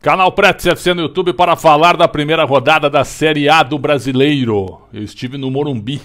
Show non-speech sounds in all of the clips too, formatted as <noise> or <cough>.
Canal Pretz FC no YouTube para falar da primeira rodada da Série A do Brasileiro. Eu estive no Morumbi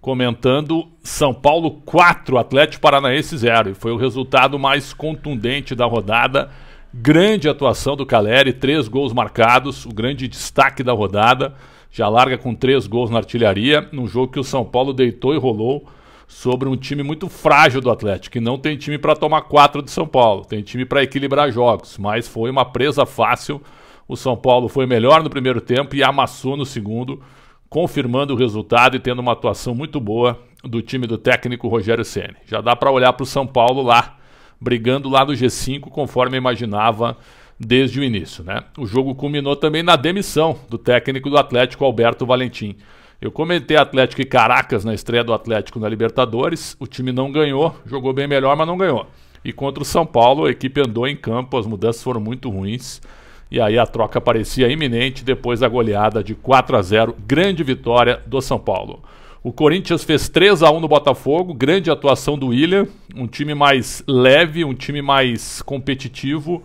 comentando São Paulo 4, Atlético Paranaense 0. E foi o resultado mais contundente da rodada. Grande atuação do Caleri, três gols marcados, o grande destaque da rodada. Já larga com três gols na artilharia, num jogo que o São Paulo deitou e rolou sobre um time muito frágil do Atlético, que não tem time para tomar quatro de São Paulo, tem time para equilibrar jogos, mas foi uma presa fácil. O São Paulo foi melhor no primeiro tempo e amassou no segundo, confirmando o resultado e tendo uma atuação muito boa do time do técnico Rogério Ceni. Já dá para olhar para o São Paulo lá, brigando lá no G5, conforme imaginava desde o início. Né? O jogo culminou também na demissão do técnico do Atlético, Alberto Valentim. Eu comentei Atlético e Caracas na estreia do Atlético na Libertadores. O time não ganhou, jogou bem melhor, mas não ganhou. E contra o São Paulo, a equipe andou em campo, as mudanças foram muito ruins. E aí a troca parecia iminente depois da goleada de 4 a 0, grande vitória do São Paulo. O Corinthians fez 3 a 1 no Botafogo, grande atuação do William, um time mais leve, um time mais competitivo,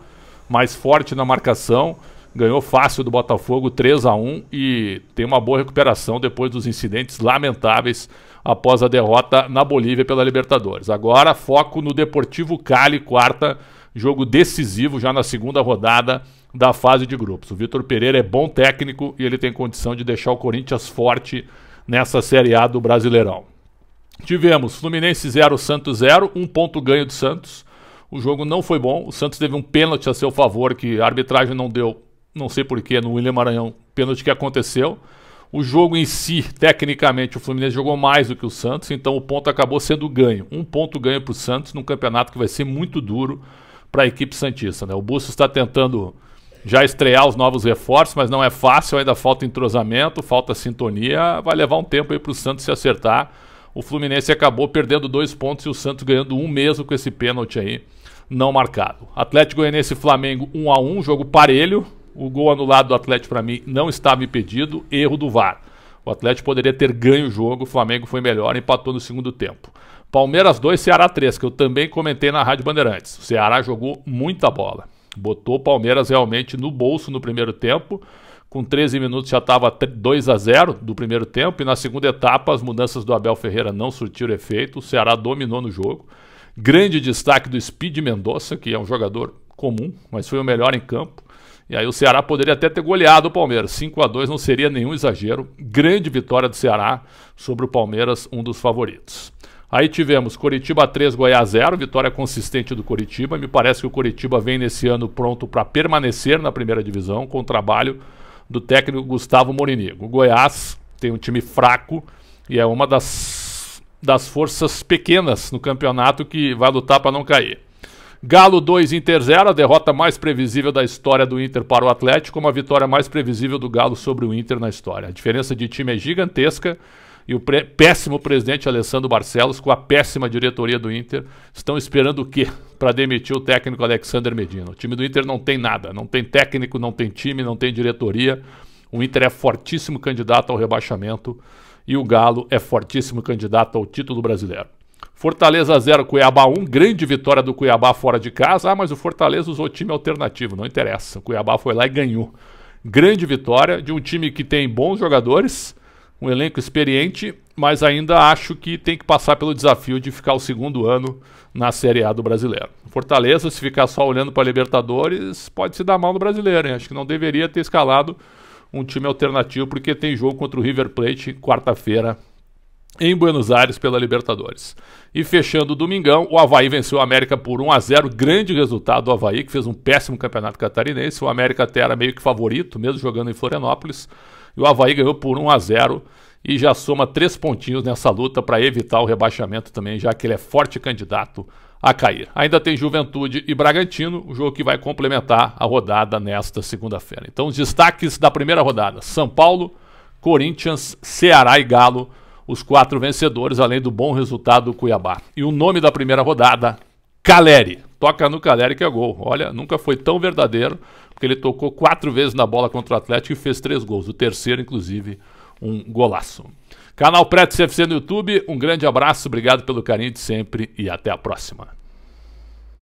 mais forte na marcação ganhou fácil do Botafogo 3 a 1 e tem uma boa recuperação depois dos incidentes lamentáveis após a derrota na Bolívia pela Libertadores. Agora foco no Deportivo Cali, quarta, jogo decisivo já na segunda rodada da fase de grupos. O Vitor Pereira é bom técnico e ele tem condição de deixar o Corinthians forte nessa Série A do Brasileirão. Tivemos Fluminense 0, Santos 0, um ponto ganho do Santos. O jogo não foi bom. O Santos teve um pênalti a seu favor que a arbitragem não deu não sei porquê, no William Maranhão, pênalti que aconteceu. O jogo em si, tecnicamente, o Fluminense jogou mais do que o Santos, então o ponto acabou sendo ganho. Um ponto ganho para o Santos num campeonato que vai ser muito duro para a equipe Santista. Né? O Bustos está tentando já estrear os novos reforços, mas não é fácil, ainda falta entrosamento, falta sintonia, vai levar um tempo aí para o Santos se acertar. O Fluminense acabou perdendo dois pontos e o Santos ganhando um mesmo com esse pênalti aí não marcado. Atlético Goianiense e Flamengo 1 a 1, jogo parelho. O gol anulado do Atlético, para mim, não estava impedido. Erro do VAR. O Atlético poderia ter ganho o jogo, o Flamengo foi melhor, empatou no segundo tempo. Palmeiras 2, Ceará 3, que eu também comentei na Rádio Bandeirantes. O Ceará jogou muita bola. Botou o Palmeiras realmente no bolso no primeiro tempo. Com 13 minutos já estava 2 a 0 do primeiro tempo. E na segunda etapa, as mudanças do Abel Ferreira não surtiram efeito. O Ceará dominou no jogo. Grande destaque do Speed Mendonça, que é um jogador comum, mas foi o melhor em campo. E aí o Ceará poderia até ter goleado o Palmeiras. 5 a 2 não seria nenhum exagero. Grande vitória do Ceará sobre o Palmeiras, um dos favoritos. Aí tivemos Coritiba 3, Goiás 0, vitória consistente do Coritiba. Me parece que o Coritiba vem nesse ano pronto para permanecer na primeira divisão com o trabalho do técnico Gustavo Morinigo. O Goiás tem um time fraco e é uma das, das forças pequenas no campeonato que vai lutar para não cair. Galo 2, Inter 0, a derrota mais previsível da história do Inter para o Atlético, uma vitória mais previsível do Galo sobre o Inter na história. A diferença de time é gigantesca e o péssimo presidente Alessandro Barcelos, com a péssima diretoria do Inter, estão esperando o quê <laughs> para demitir o técnico Alexander Medina? O time do Inter não tem nada, não tem técnico, não tem time, não tem diretoria. O Inter é fortíssimo candidato ao rebaixamento e o Galo é fortíssimo candidato ao título brasileiro. Fortaleza 0, Cuiabá 1. Grande vitória do Cuiabá fora de casa. Ah, mas o Fortaleza usou time alternativo. Não interessa. O Cuiabá foi lá e ganhou. Grande vitória de um time que tem bons jogadores, um elenco experiente, mas ainda acho que tem que passar pelo desafio de ficar o segundo ano na Série A do Brasileiro. Fortaleza, se ficar só olhando para Libertadores, pode se dar mal no Brasileiro. Hein? Acho que não deveria ter escalado um time alternativo, porque tem jogo contra o River Plate quarta-feira em Buenos Aires pela Libertadores. E fechando o domingão, o Havaí venceu o América por 1 a 0 grande resultado do Havaí, que fez um péssimo campeonato catarinense. O América até era meio que favorito, mesmo jogando em Florianópolis. E o Havaí ganhou por 1 a 0 e já soma três pontinhos nessa luta para evitar o rebaixamento também, já que ele é forte candidato a cair. Ainda tem Juventude e Bragantino, o jogo que vai complementar a rodada nesta segunda-feira. Então, os destaques da primeira rodada: São Paulo, Corinthians, Ceará e Galo os quatro vencedores, além do bom resultado do Cuiabá. E o nome da primeira rodada, Caleri. Toca no Caleri que é gol. Olha, nunca foi tão verdadeiro, porque ele tocou quatro vezes na bola contra o Atlético e fez três gols. O terceiro, inclusive, um golaço. Canal Preto CFC no YouTube, um grande abraço, obrigado pelo carinho de sempre e até a próxima.